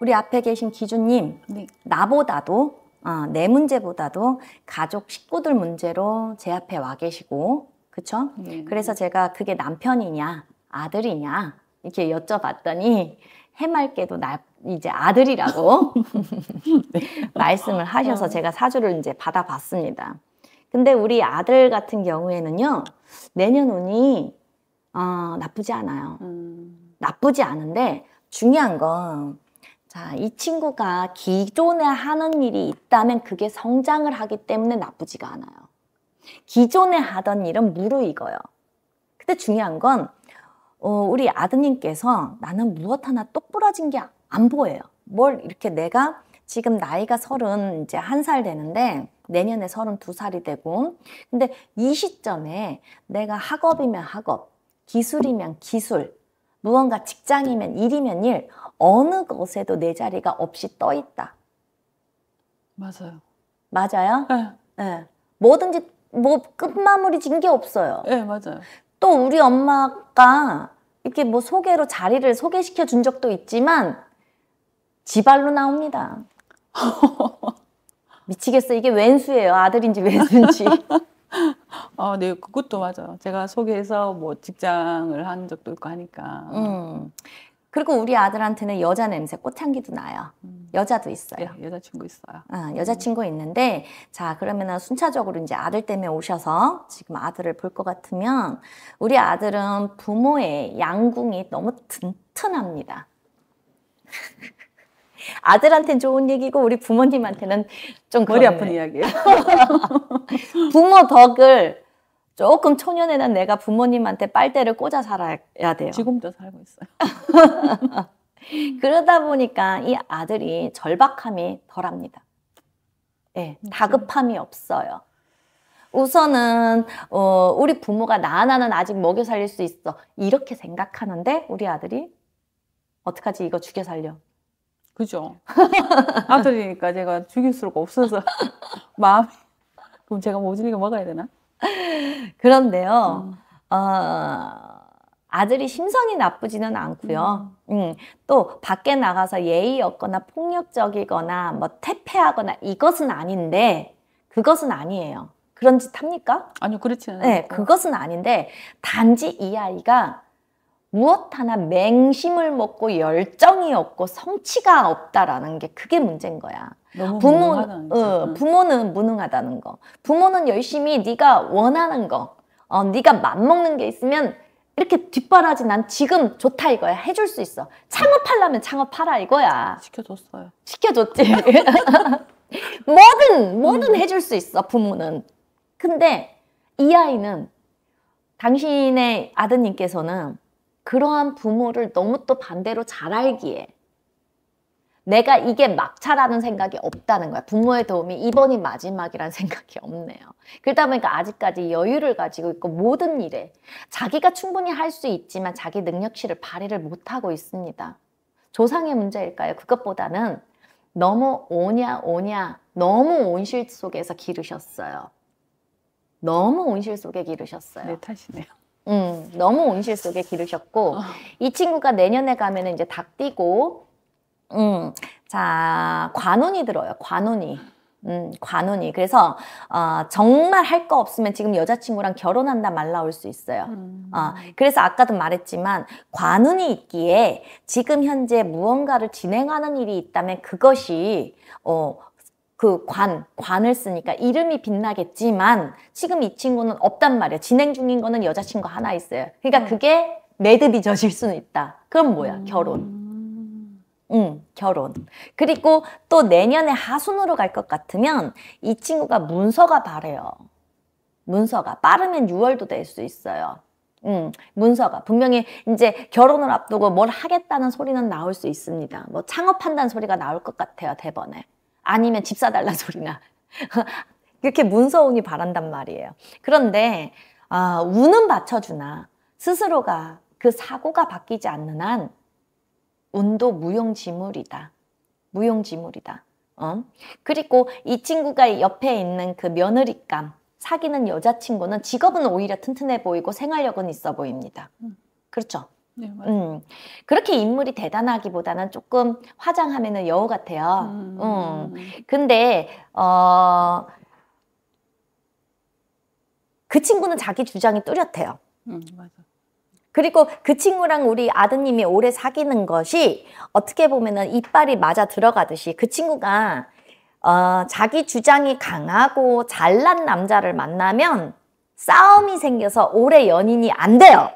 우리 앞에 계신 기준님, 네. 나보다도, 어, 내 문제보다도 가족 식구들 문제로 제 앞에 와 계시고, 그쵸? 네. 그래서 제가 그게 남편이냐, 아들이냐, 이렇게 여쭤봤더니 해맑게도 나 이제 아들이라고 네. 말씀을 하셔서 어. 제가 사주를 이제 받아봤습니다. 근데 우리 아들 같은 경우에는요, 내년 운이 어, 나쁘지 않아요. 음. 나쁘지 않은데 중요한 건 자, 이 친구가 기존에 하는 일이 있다면 그게 성장을 하기 때문에 나쁘지가 않아요. 기존에 하던 일은 무르익어요. 근데 중요한 건 어, 우리 아드님께서 나는 무엇 하나 똑부러진 게 안 보여요. 뭘 이렇게 내가 지금 나이가 서른 이제 한 살 되는데 내년에 서른 두 살이 되고 근데 이 시점에 내가 학업이면 학업, 기술이면 기술 무언가 직장이면 일이면 일, 어느 것에도 내 자리가 없이 떠 있다. 맞아요. 맞아요? 네. 네. 뭐든지 뭐 끝마무리 진 게 없어요. 네, 맞아요. 또 우리 엄마가 이렇게 뭐 소개로 자리를 소개시켜 준 적도 있지만 지발로 나옵니다. 미치겠어. 이게 왼수예요. 아들인지 왼수인지. 어, 네, 그것도 맞아요. 제가 소개해서 뭐 직장을 한 적도 있고 하니까. 음. 그리고 우리 아들한테는 여자 냄새, 꽃향기도 나요. 음. 여자도 있어요. 예, 여자친구 있어요. 아, 여자친구 음. 있는데, 자, 그러면 순차적으로 이제 아들 때문에 오셔서 지금 아들을 볼 것 같으면, 우리 아들은 부모의 양궁이 너무 튼튼합니다. 아들한테는 좋은 얘기고 우리 부모님한테는 좀 머리 그러네. 아픈 이야기예요. 부모 덕을 조금 초년에는 내가 부모님한테 빨대를 꽂아 살아야 돼요. 지금도 살고 있어요. 그러다 보니까 이 아들이 절박함이 덜합니다. 예, 네, 다급함이 없어요. 우선은 어, 우리 부모가 나 하나는 아직 먹여 살릴 수 있어 이렇게 생각하는데 우리 아들이 어떡하지 이거 죽여 살려 그죠. 아들이니까 제가 죽일 수가 없어서 마음 그럼 제가 모질게 먹어야 되나? 그런데요. 음. 어, 아들이 심성이 나쁘지는 않고요. 음. 음. 또 밖에 나가서 예의 없거나 폭력적이거나 뭐 태패하거나 이것은 아닌데 그것은 아니에요. 그런 짓 합니까? 아니요, 그렇지는 않아요. 네, 그것은 아닌데 단지 이 아이가 무엇 하나 맹심을 먹고 열정이 없고 성취가 없다라는 게 그게 문제인 거야. 부모, 어, 부모는 무능하다는 거. 부모는 열심히 네가 원하는 거, 어, 네가 맘먹는 게 있으면 이렇게 뒷바라지 난 지금 좋다 이거야 해줄 수 있어 창업하려면 창업하라 이거야 시켜줬어요 시켜줬지 뭐든 뭐든 음. 해줄 수 있어 부모는 근데 이 아이는 당신의 아드님께서는 그러한 부모를 너무 또 반대로 잘 알기에 내가 이게 막차라는 생각이 없다는 거야. 부모의 도움이 이번이 마지막이란 생각이 없네요. 그러다 보니까 아직까지 여유를 가지고 있고 모든 일에 자기가 충분히 할 수 있지만 자기 능력치를 발휘를 못하고 있습니다. 조상의 문제일까요? 그것보다는 너무 오냐 오냐 너무 온실 속에서 기르셨어요. 너무 온실 속에 기르셨어요. 네, 탓이네요. 음, 너무 온실 속에 기르셨고 어. 이 친구가 내년에 가면 이제 닭띠고 음, 자 관운이 들어요. 관운이. 음, 관운이. 그래서 어, 정말 할 거 없으면 지금 여자친구랑 결혼한다 말라올 수 있어요. 음. 어, 그래서 아까도 말했지만 관운이 있기에 지금 현재 무언가를 진행하는 일이 있다면 그것이 어, 그 관, 관을 쓰니까 이름이 빛나겠지만 지금 이 친구는 없단 말이야. 진행 중인 거는 여자친구 하나 있어요. 그러니까 음. 그게 매듭이 젖을 수는 있다. 그럼 뭐야? 음. 결혼. 응, 결혼. 그리고 또 내년에 하순으로 갈 것 같으면 이 친구가 문서가 바래요. 문서가. 빠르면 6월도 될 수 있어요. 응, 문서가 분명히 이제 결혼을 앞두고 뭘 하겠다는 소리는 나올 수 있습니다. 뭐 창업한다는 소리가 나올 것 같아요, 대번에. 아니면 집 사달라 소리나 이렇게 문서운이 바란단 말이에요. 그런데 어, 운은 받쳐주나 스스로가 그 사고가 바뀌지 않는 한 운도 무용지물이다. 무용지물이다. 어? 그리고 이 친구가 옆에 있는 그 며느리감 사귀는 여자친구는 직업은 오히려 튼튼해 보이고 생활력은 있어 보입니다. 음. 그렇죠? 네, 음. 그렇게 인물이 대단하기보다는 조금 화장하면은 여우 같아요. 음. 음. 근데 어. 그 친구는 자기 주장이 뚜렷해요. 음, 맞아. 그리고 그 친구랑 우리 아드님이 오래 사귀는 것이 어떻게 보면은 이빨이 맞아 들어가듯이 그 친구가 어, 자기 주장이 강하고 잘난 남자를 만나면 싸움이 생겨서 오래 연인이 안 돼요.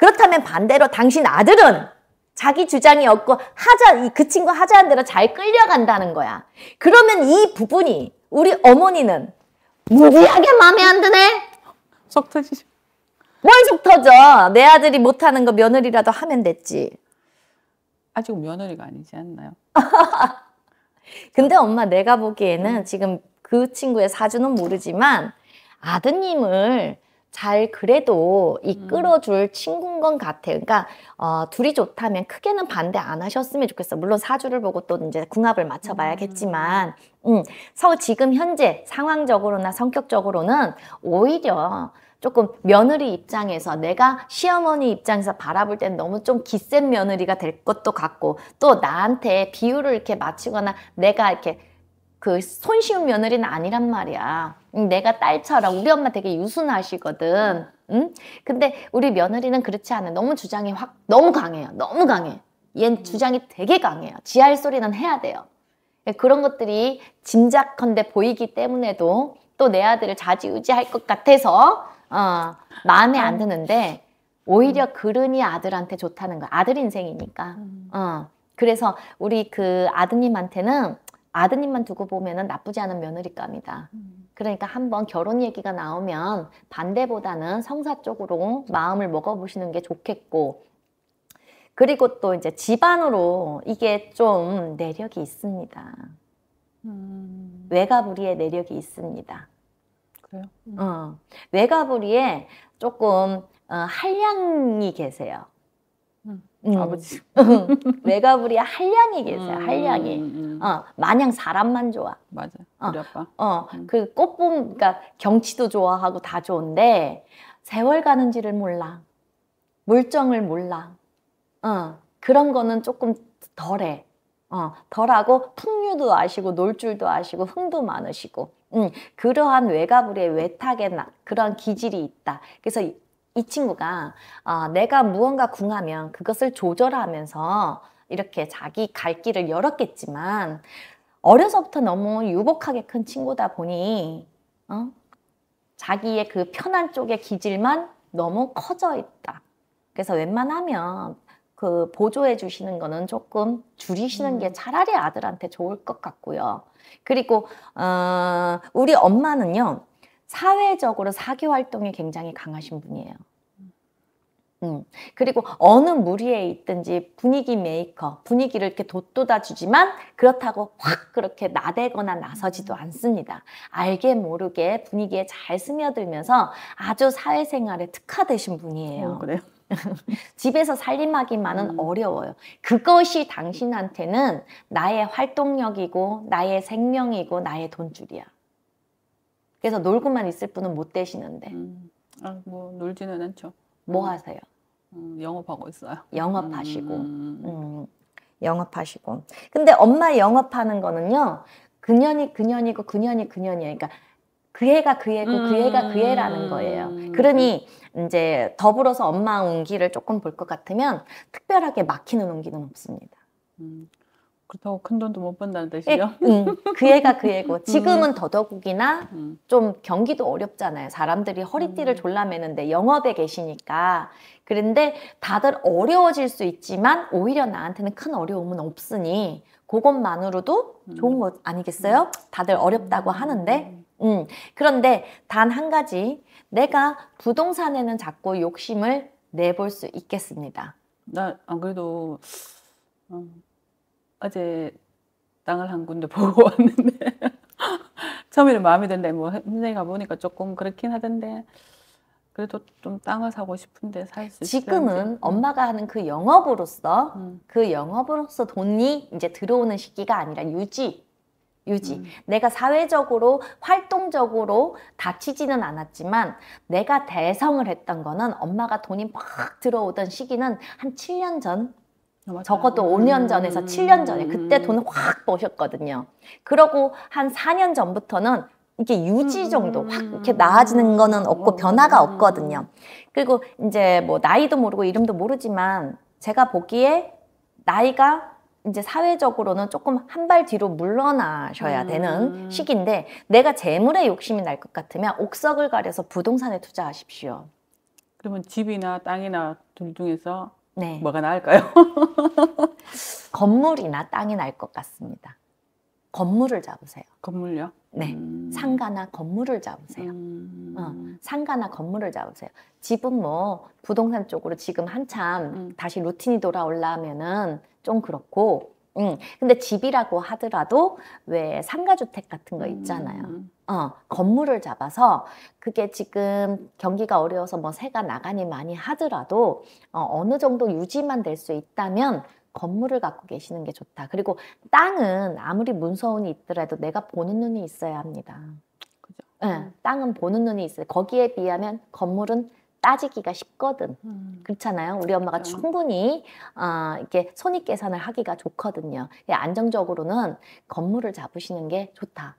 그렇다면 반대로 당신 아들은 자기 주장이 없고 하자 그 친구 하자는 대로 잘 끌려간다는 거야. 그러면 이 부분이 우리 어머니는 무지하게 마음에 안 드네. 속 터지죠. 뭘속 터져. 내 아들이 못하는 거 며느리라도 하면 됐지. 아직 며느리가 아니지 않나요? 근데 엄마 내가 보기에는 지금 그 친구의 사주는 모르지만 아드님을 잘 그래도 이끌어줄 음. 친구인 건 같아. 그러니까 어, 둘이 좋다면 크게는 반대 안 하셨으면 좋겠어. 물론 사주를 보고 또 이제 궁합을 맞춰봐야겠지만, 음, 음. 서 지금 현재 상황적으로나 성격적으로는 오히려 조금 며느리 입장에서 내가 시어머니 입장에서 바라볼 땐 너무 좀 기센 며느리가 될 것도 같고 또 나한테 비유를 이렇게 맞추거나 내가 이렇게 그 손쉬운 며느리는 아니란 말이야. 내가 딸처럼 우리 엄마 되게 유순하시거든. 응? 근데 우리 며느리는 그렇지 않아. 너무 주장이 확 너무 강해요. 너무 강해. 얜 음. 주장이 되게 강해요. 지할 소리는 해야 돼요. 예, 그런 것들이 진작컨대 보이기 때문에도 또 내 아들을 자지우지할 것 같아서 어, 마음에 안 음. 드는데 오히려 음. 그러니 아들한테 좋다는 거야. 아들 인생이니까. 어. 그래서 우리 그 아드님한테는 아드님만 두고 보면은 나쁘지 않은 며느리감이다. 음. 그러니까 한번 결혼 얘기가 나오면 반대보다는 성사 쪽으로 마음을 먹어보시는 게 좋겠고, 그리고 또 이제 집안으로 이게 좀 내력이 있습니다. 음. 외가부리의 내력이 있습니다. 그래요? 음. 어, 외가부리에 조금 어, 한량이 계세요. 음. 아버지. 음. 외가부리 한량이 계세요. 음, 한량이. 음, 음, 어, 마냥 사람만 좋아. 맞아. 어, 우리 아빠. 어, 그 꽃봄, 그러니까 경치도 좋아하고 다 좋은데 세월 가는지를 몰라. 물정을 몰라. 어, 그런 거는 조금 덜해. 어, 덜하고 풍류도 아시고 놀 줄도 아시고 흥도 많으시고. 음, 그러한 외가부리의 외탁에 나, 그런 기질이 있다. 그래서 이 친구가 어, 내가 무언가 궁하면 그것을 조절하면서 이렇게 자기 갈 길을 열었겠지만 어려서부터 너무 유복하게 큰 친구다 보니 어? 자기의 그 편한 쪽의 기질만 너무 커져 있다. 그래서 웬만하면 그 보조해 주시는 거는 조금 줄이시는 게 음. 차라리 아들한테 좋을 것 같고요. 그리고 어, 우리 엄마는요. 사회적으로 사교 활동이 굉장히 강하신 분이에요. 음. 그리고 어느 무리에 있든지 분위기 메이커, 분위기를 이렇게 돋돋아 주지만 그렇다고 확 그렇게 나대거나 나서지도 않습니다. 알게 모르게 분위기에 잘 스며들면서 아주 사회생활에 특화되신 분이에요. 어, 그래요? 집에서 살림하기만은 음. 어려워요. 그것이 당신한테는 나의 활동력이고 나의 생명이고 나의 돈줄이야. 그래서 놀고만 있을 분은 못 되시는데. 음. 아, 뭐 놀지는 않죠. 뭐 음. 하세요? 음, 영업하고 있어요. 영업하시고. 음. 음, 음. 영업하시고. 근데 엄마 영업하는 거는요. 그년이 그년이고 그년이 그년이에요. 그러니까 그 해가 그 해고 그 해가 그 해라는 거예요. 그러니 이제 더불어서 엄마 운기를 조금 볼 것 같으면 특별하게 막히는 운기는 없습니다. 그렇다고 큰 돈도 못 번다는 예, 뜻이죠? 예, 음, 그 애가 그 애고 음. 지금은 더더욱이나 음. 좀 경기도 어렵잖아요. 사람들이 허리띠를 음. 졸라매는데 영업에 계시니까 그런데 다들 어려워질 수 있지만 오히려 나한테는 큰 어려움은 없으니 그것만으로도 좋은 것 아니겠어요? 다들 어렵다고 하는데 음, 그런데 단 한 가지 내가 부동산에는 자꾸 욕심을 내볼 수 있겠습니다. 나 안 그래도 음. 어제 땅을 한 군데 보고 왔는데 처음에는 마음에 드는데 뭐 힘내 가보니까 조금 그렇긴 하던데 그래도 좀 땅을 사고 싶은데 살수 지금은 있을지. 음. 엄마가 하는 그 영업으로서 음. 그 영업으로서 돈이 이제 들어오는 시기가 아니라 유지 유지 음. 내가 사회적으로 활동적으로 다치지는 않았지만 내가 대성을 했던 거는 엄마가 돈이 막 들어오던 시기는 한 7년 전 적어도 5년 전에서 7년 전에 그때 음. 돈을 확 버셨거든요. 그러고 한 4년 전부터는 이게 유지 음. 정도 확 이렇게 음. 나아지는 거는 없고 변화가 없거든요. 그리고 이제 뭐 나이도 모르고 이름도 모르지만 제가 보기에 나이가 이제 사회적으로는 조금 한 발 뒤로 물러나셔야 되는 시기인데 내가 재물에 욕심이 날 것 같으면 옥석을 가려서 부동산에 투자하십시오. 그러면 집이나 땅이나 둘 중에서 네. 뭐가 나을까요? 건물이나 땅이 날 것 같습니다. 건물을 잡으세요. 건물요? 네. 음... 상가나 건물을 잡으세요. 음... 어, 상가나 건물을 잡으세요. 집은 뭐 부동산 쪽으로 지금 한참 음... 다시 루틴이 돌아올라면은 좀 그렇고 응. 근데 집이라고 하더라도 왜 상가주택 같은 거 있잖아요. 음. 어, 건물을 잡아서 그게 지금 경기가 어려워서 뭐 새가 나가니 많이 하더라도 어, 어느 정도 유지만 될 수 있다면 건물을 갖고 계시는 게 좋다. 그리고 땅은 아무리 문서운이 있더라도 내가 보는 눈이 있어야 합니다. 그죠? 네, 땅은 보는 눈이 있어요. 거기에 비하면 건물은 따지기가 쉽거든. 음. 그렇잖아요. 우리 엄마가 그렇 충분히 어, 이렇게 손익 계산을 하기가 좋거든요. 안정적으로는 건물을 잡으시는 게 좋다.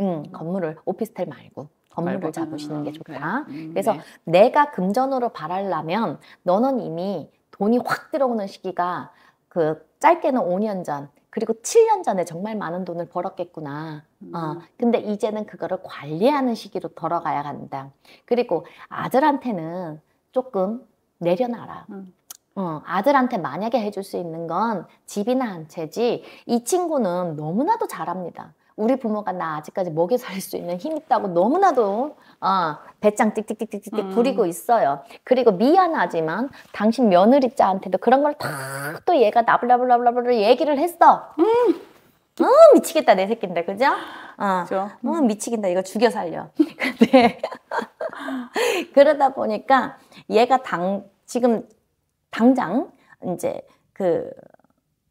음, 음. 건물을 오피스텔 말고 건물을 말고. 잡으시는 게 아, 좋다. 네. 그래서 네. 내가 금전으로 바랄라면 너는 이미 돈이 확 들어오는 시기가 그 짧게는 5년 전, 그리고 7년 전에 정말 많은 돈을 벌었겠구나. 어, 음. 어, 근데 이제는 그거를 관리하는 시기로 돌아가야 한다. 그리고 아들한테는 조금 내려놔라. 음. 어, 아들한테 만약에 해줄 수 있는 건 집이나 한 채지 이 친구는 너무나도 잘합니다. 우리 부모가 나 아직까지 먹여 살수 있는 힘 있다고 너무나도 어, 배짱 띡띡띡띡띡 음. 부리고 있어요. 그리고 미안하지만 당신 며느리짜한테도 그런 걸 다 또 얘가 나블라블라블라블 얘기를 했어. 음. 어 미치겠다 내 새끼인데 그죠? 어, 그렇죠. 어 미치겠다 이거 죽여 살려. 근데 그러다 보니까 얘가 당 지금 당장 이제 그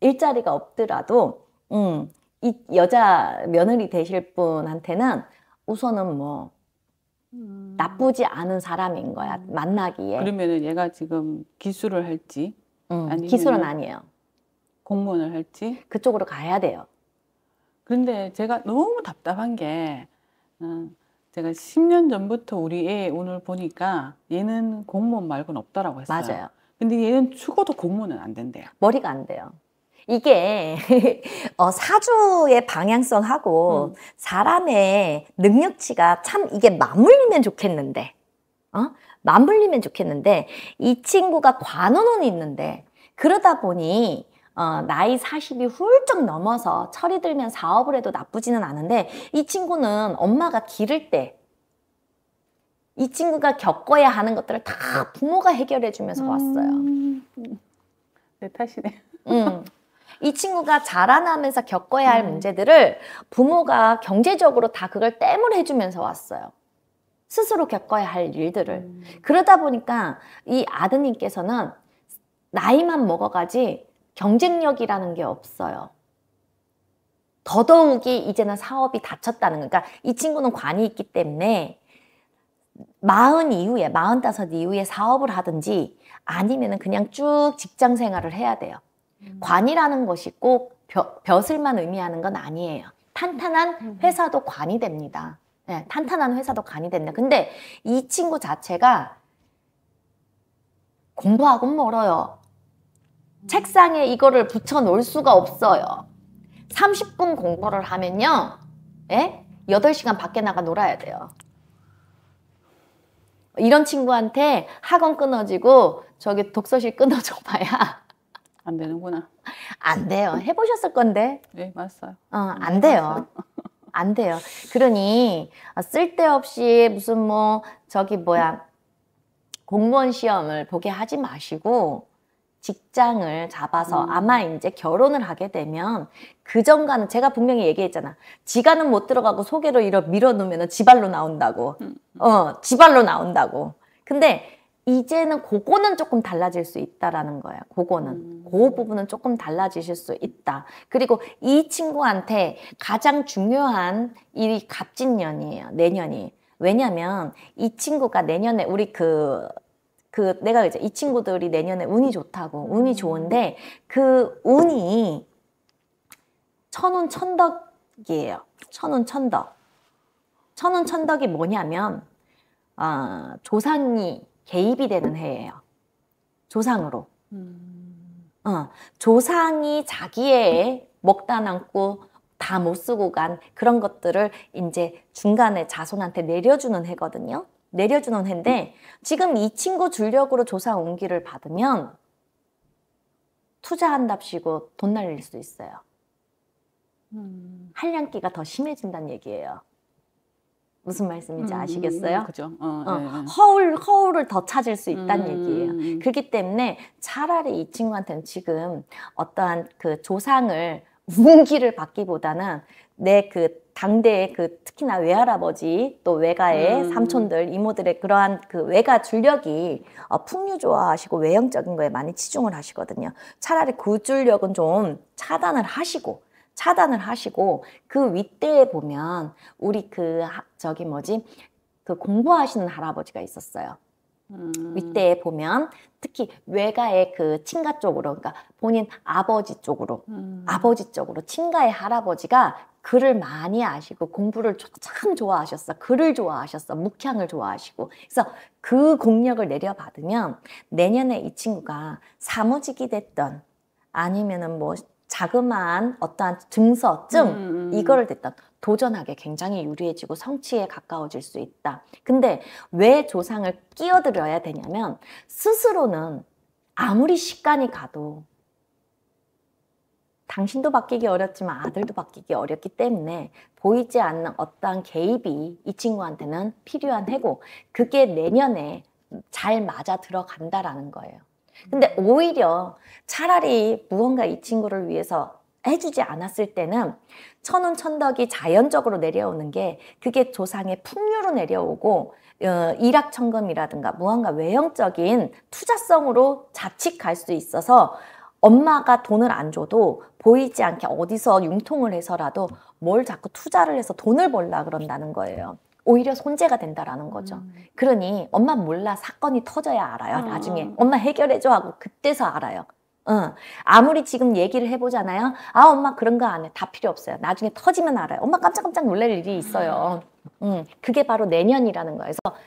일자리가 없더라도 음이 여자 며느리 되실 분한테는 우선은 뭐 음. 나쁘지 않은 사람인 거야 음. 만나기에. 그러면은 얘가 지금 기술을 할지 음, 기술은 아니에요. 공무원을 할지 그쪽으로 가야 돼요. 그런데 제가 너무 답답한 게 어, 제가 10년 전부터 우리 애 오늘 보니까 얘는 공무원 말고는 없더라고 했어요. 맞아요. 근데 얘는 죽어도 공무원은 안 된대요. 머리가 안 돼요. 이게 어, 사주의 방향성하고 음. 사람의 능력치가 참 이게 맞물리면 좋겠는데 어? 맞물리면 좋겠는데 이 친구가 관원운이 있는데 그러다 보니 어, 나이 40이 훌쩍 넘어서 철이 들면 사업을 해도 나쁘지는 않은데 이 친구는 엄마가 기를 때 이 친구가 겪어야 하는 것들을 다 부모가 해결해 주면서 음... 왔어요. 음. 음. 음. 내 탓이네. 음. 이 친구가 자라나면서 겪어야 할 음. 문제들을 부모가 경제적으로 다 그걸 땜을 해주면서 왔어요. 스스로 겪어야 할 일들을. 음. 그러다 보니까 이 아드님께서는 나이만 먹어가지 경쟁력이라는 게 없어요. 더더욱이 이제는 사업이 닫혔다는 거니까 그러니까 이 친구는 관이 있기 때문에 마흔 이후에 마흔다섯 이후에 사업을 하든지 아니면은 그냥 쭉 직장 생활을 해야 돼요. 음. 관이라는 것이 꼭 벼슬만 의미하는 건 아니에요. 탄탄한 음. 회사도 관이 됩니다. 네, 탄탄한 회사도 관이 된다. 근데 이 친구 자체가 공부하고 멀어요. 음. 책상에 이거를 붙여 놓을 수가 없어요. 30분 공부를 하면요. 예? 8시간 밖에 나가 놀아야 돼요. 이런 친구한테 학원 끊어지고 저기 독서실 끊어줘 봐야 안 되는구나. 안 돼요. 해보셨을 건데. 네, 맞아요. 어, 안 돼요. 안 돼요. 그러니 어, 쓸데없이 무슨 뭐 저기 뭐야 공무원 시험을 보게 하지 마시고 직장을 잡아서 음. 아마 이제 결혼을 하게 되면 그 전과는 제가 분명히 얘기했잖아. 지가는 못 들어가고 소개로 이러 밀어놓으면 지발로 나온다고. 음, 음. 어, 지발로 나온다고. 근데 이제는 그거는 조금 달라질 수 있다라는 거예요. 그거는. 음. 그 부분은 조금 달라지실 수 있다. 그리고 이 친구한테 가장 중요한 일이 갑진년이에요. 내년이. 왜냐면 이 친구가 내년에 우리 그, 그 내가 이제 이 친구들이 내년에 운이 좋다고. 운이 음. 좋은데 그 운이 천운 천덕이에요. 천운 천덕. 천운 천덕이 뭐냐면, 어, 조상이 개입이 되는 해예요. 조상으로. 음. 어, 조상이 자기의 먹다 남고 다 못 쓰고 간 그런 것들을 이제 중간에 자손한테 내려주는 해거든요. 내려주는 해인데 지금 이 친구 줄력으로 조상 온기를 받으면 투자한답시고 돈 날릴 수 있어요. 음. 한량기가 더 심해진다는 얘기예요. 무슨 말씀인지 음, 아시겠어요? 음, 그죠. 어, 어, 네. 허울, 허울을 더 찾을 수 있다는 음, 얘기예요. 음, 음. 그렇기 때문에 차라리 이 친구한테는 지금 어떠한 그 조상을 운기를 받기보다는 내 그 당대의 그 특히나 외할아버지 또 외가의 음. 삼촌들 이모들의 그러한 그 외가 줄력이 어, 풍류 좋아하시고 외형적인 거에 많이 치중을 하시거든요. 차라리 그 줄력은 좀 차단을 하시고 차단을 하시고 그 윗대에 보면 우리 그 저기 뭐지 그 공부하시는 할아버지가 있었어요. 음. 윗대에 보면 특히 외가의 그 친가 쪽으로 그러니까 본인 아버지 쪽으로 음. 아버지 쪽으로 친가의 할아버지가 글을 많이 아시고 공부를 참 좋아하셨어 글을 좋아하셨어 묵향을 좋아하시고 그래서 그 공력을 내려받으면 내년에 이 친구가 사무직이 됐던 아니면은 뭐 자그마한 어떠한 증서증 음, 음, 음. 이거를 됐다 도전하게 굉장히 유리해지고 성취에 가까워질 수 있다. 근데 왜 조상을 끼어들여야 되냐면 스스로는 아무리 시간이 가도 당신도 바뀌기 어렵지만 아들도 바뀌기 어렵기 때문에 보이지 않는 어떠한 개입이 이 친구한테는 필요한 해고 그게 내년에 잘 맞아 들어간다라는 거예요. 근데 오히려 차라리 무언가 이 친구를 위해서 해주지 않았을 때는 천운 천덕이 자연적으로 내려오는 게 그게 조상의 풍류로 내려오고 어, 일확천금이라든가 무언가 외형적인 투자성으로 자칫갈 수 있어서 엄마가 돈을 안 줘도 보이지 않게 어디서 융통을 해서라도 뭘 자꾸 투자를 해서 돈을 벌라 그런다는 거예요. 오히려 손재가 된다라는 거죠. 음. 그러니 엄마 몰라 사건이 터져야 알아요. 어. 나중에 엄마 해결해줘 하고 그때서 알아요. 응. 아무리 지금 얘기를 해보잖아요. 아 엄마 그런 거 안 해. 다 필요 없어요. 나중에 터지면 알아요. 엄마 깜짝깜짝 놀랄 일이 있어요. 음. 응. 그게 바로 내년이라는 거예요. 그래서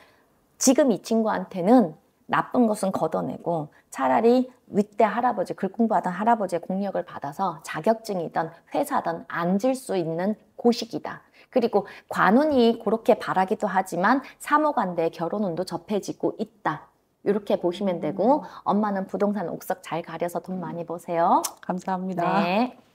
지금 이 친구한테는 나쁜 것은 걷어내고 차라리 윗대 할아버지, 글 공부하던 할아버지의 공력을 받아서 자격증이든 회사든 앉을 수 있는 고식이다. 그리고 관운이 그렇게 바라기도 하지만 사모관대 결혼운도 접해지고 있다. 이렇게 보시면 되고 음. 엄마는 부동산 옥석 잘 가려서 돈 많이 버세요. 감사합니다. 네.